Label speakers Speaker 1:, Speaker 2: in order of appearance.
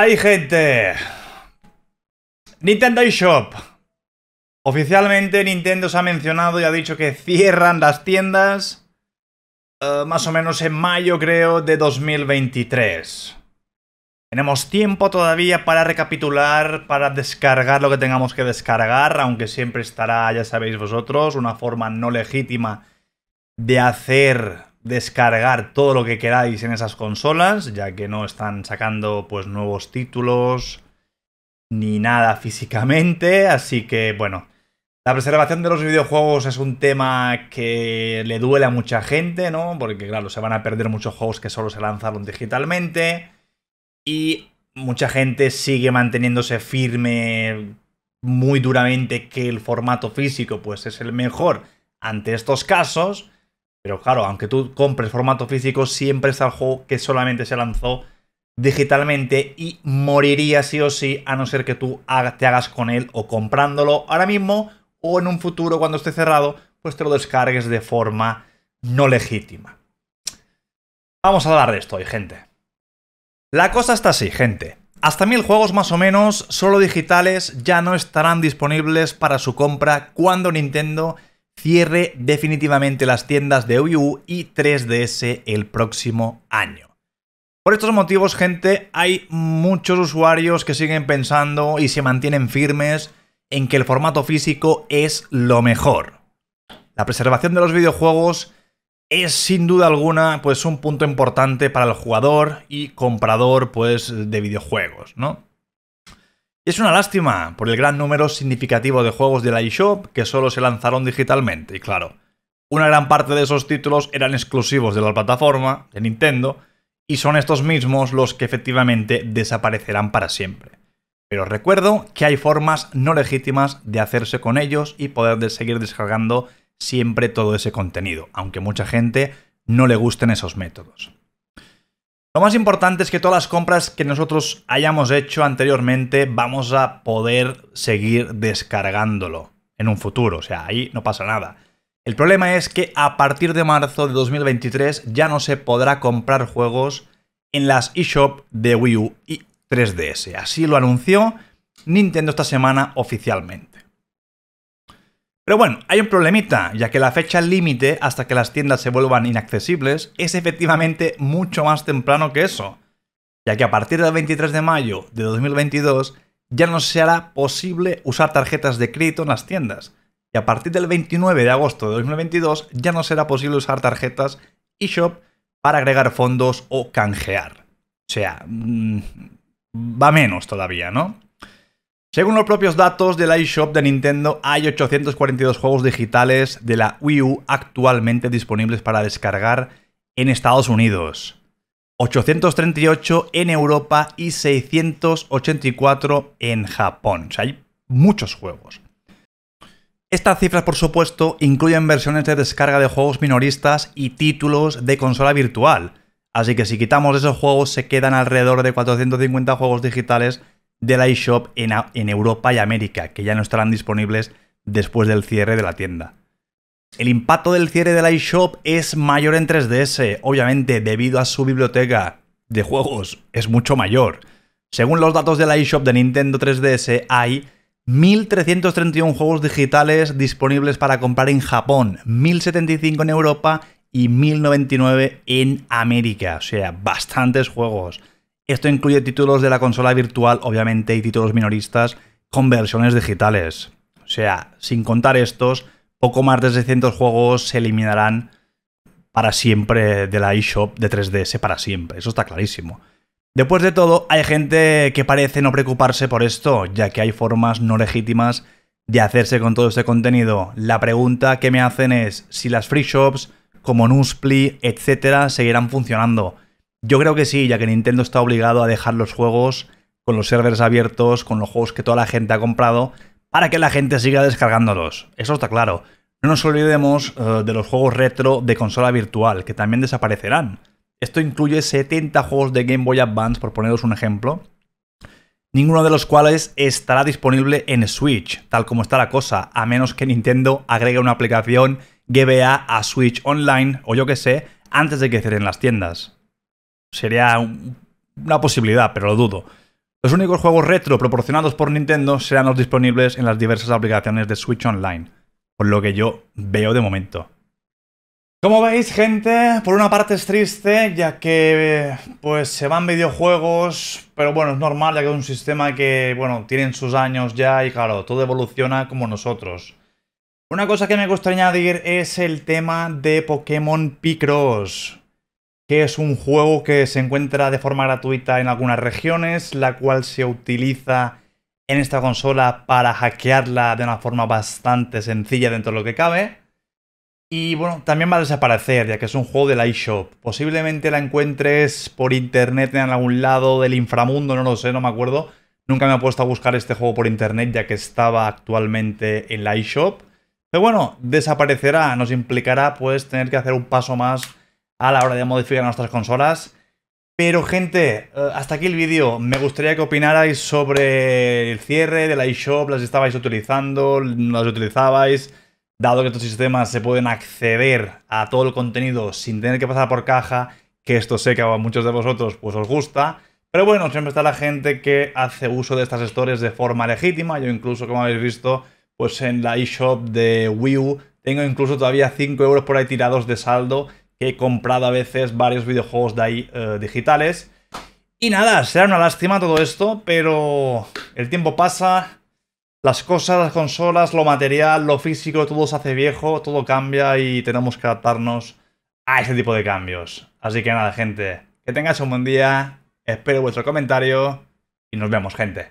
Speaker 1: ¡Ay, gente! Nintendo Shop. Oficialmente Nintendo se ha mencionado y ha dicho que cierran las tiendas eh, más o menos en mayo, creo, de 2023. Tenemos tiempo todavía para recapitular, para descargar lo que tengamos que descargar, aunque siempre estará, ya sabéis vosotros, una forma no legítima de hacer descargar todo lo que queráis en esas consolas, ya que no están sacando pues nuevos títulos ni nada físicamente, así que bueno, la preservación de los videojuegos es un tema que le duele a mucha gente, ¿no? Porque claro, se van a perder muchos juegos que solo se lanzaron digitalmente y mucha gente sigue manteniéndose firme muy duramente que el formato físico pues es el mejor ante estos casos pero claro, aunque tú compres formato físico, siempre está el juego que solamente se lanzó digitalmente y moriría sí o sí a no ser que tú te hagas con él o comprándolo ahora mismo o en un futuro cuando esté cerrado, pues te lo descargues de forma no legítima. Vamos a hablar de esto hoy, gente. La cosa está así, gente. Hasta mil juegos más o menos, solo digitales, ya no estarán disponibles para su compra cuando Nintendo cierre definitivamente las tiendas de Wii U y 3DS el próximo año. Por estos motivos, gente, hay muchos usuarios que siguen pensando y se mantienen firmes en que el formato físico es lo mejor. La preservación de los videojuegos es sin duda alguna pues un punto importante para el jugador y comprador pues de videojuegos, ¿no? Es una lástima por el gran número significativo de juegos de la eShop que solo se lanzaron digitalmente, y claro, una gran parte de esos títulos eran exclusivos de la plataforma, de Nintendo, y son estos mismos los que efectivamente desaparecerán para siempre. Pero recuerdo que hay formas no legítimas de hacerse con ellos y poder seguir descargando siempre todo ese contenido, aunque mucha gente no le gusten esos métodos. Lo más importante es que todas las compras que nosotros hayamos hecho anteriormente vamos a poder seguir descargándolo en un futuro, o sea, ahí no pasa nada. El problema es que a partir de marzo de 2023 ya no se podrá comprar juegos en las eShop de Wii U y 3DS. Así lo anunció Nintendo esta semana oficialmente. Pero bueno, hay un problemita, ya que la fecha límite hasta que las tiendas se vuelvan inaccesibles es efectivamente mucho más temprano que eso, ya que a partir del 23 de mayo de 2022 ya no será posible usar tarjetas de crédito en las tiendas, y a partir del 29 de agosto de 2022 ya no será posible usar tarjetas eShop para agregar fondos o canjear. O sea, mm, va menos todavía, ¿no? Según los propios datos del iShop de Nintendo, hay 842 juegos digitales de la Wii U actualmente disponibles para descargar en Estados Unidos, 838 en Europa y 684 en Japón. O sea, hay muchos juegos. Estas cifras, por supuesto, incluyen versiones de descarga de juegos minoristas y títulos de consola virtual. Así que si quitamos esos juegos, se quedan alrededor de 450 juegos digitales del iShop en, Europa y América, que ya no estarán disponibles después del cierre de la tienda. El impacto del cierre del iShop es mayor en 3DS, obviamente debido a su biblioteca de juegos es mucho mayor. Según los datos del iShop de Nintendo 3DS, hay 1.331 juegos digitales disponibles para comprar en Japón, 1.075 en Europa y 1.099 en América, o sea, bastantes juegos. Esto incluye títulos de la consola virtual, obviamente, y títulos minoristas con versiones digitales. O sea, sin contar estos, poco más de 600 juegos se eliminarán para siempre de la eShop de 3DS para siempre, eso está clarísimo. Después de todo, hay gente que parece no preocuparse por esto, ya que hay formas no legítimas de hacerse con todo este contenido. La pregunta que me hacen es si las free shops como Nuspli, etcétera, seguirán funcionando. Yo creo que sí, ya que Nintendo está obligado a dejar los juegos con los servers abiertos, con los juegos que toda la gente ha comprado, para que la gente siga descargándolos. Eso está claro. No nos olvidemos eh, de los juegos retro de consola virtual, que también desaparecerán. Esto incluye 70 juegos de Game Boy Advance, por poneros un ejemplo, ninguno de los cuales estará disponible en Switch, tal como está la cosa, a menos que Nintendo agregue una aplicación GBA a Switch Online o yo que sé, antes de que cierren las tiendas sería una posibilidad, pero lo dudo. Los únicos juegos retro proporcionados por Nintendo serán los disponibles en las diversas aplicaciones de Switch Online, por lo que yo veo de momento. Como veis, gente, por una parte es triste, ya que pues se van videojuegos, pero bueno, es normal, ya que es un sistema que, bueno, tienen sus años ya y claro, todo evoluciona como nosotros. Una cosa que me gusta añadir es el tema de Pokémon Picross que es un juego que se encuentra de forma gratuita en algunas regiones, la cual se utiliza en esta consola para hackearla de una forma bastante sencilla dentro de lo que cabe. Y bueno, también va a desaparecer, ya que es un juego de la Posiblemente la encuentres por internet en algún lado del inframundo, no lo sé, no me acuerdo. Nunca me he puesto a buscar este juego por internet, ya que estaba actualmente en la iShop. Pero bueno, desaparecerá, nos implicará pues tener que hacer un paso más a la hora de modificar nuestras consolas. Pero gente, eh, hasta aquí el vídeo. Me gustaría que opinarais sobre el cierre de la eShop, las estabais utilizando, las utilizabais, dado que estos sistemas se pueden acceder a todo el contenido sin tener que pasar por caja, que esto sé que a muchos de vosotros pues os gusta. Pero bueno, siempre está la gente que hace uso de estas historias de forma legítima. Yo incluso, como habéis visto, pues en la eShop de Wii U tengo incluso todavía 5 euros por ahí tirados de saldo que he comprado a veces varios videojuegos de ahí eh, digitales. Y nada, será una lástima todo esto, pero el tiempo pasa, las cosas, las consolas, lo material, lo físico, todo se hace viejo, todo cambia y tenemos que adaptarnos a ese tipo de cambios. Así que nada, gente, que tengáis un buen día, espero vuestro comentario y nos vemos, gente.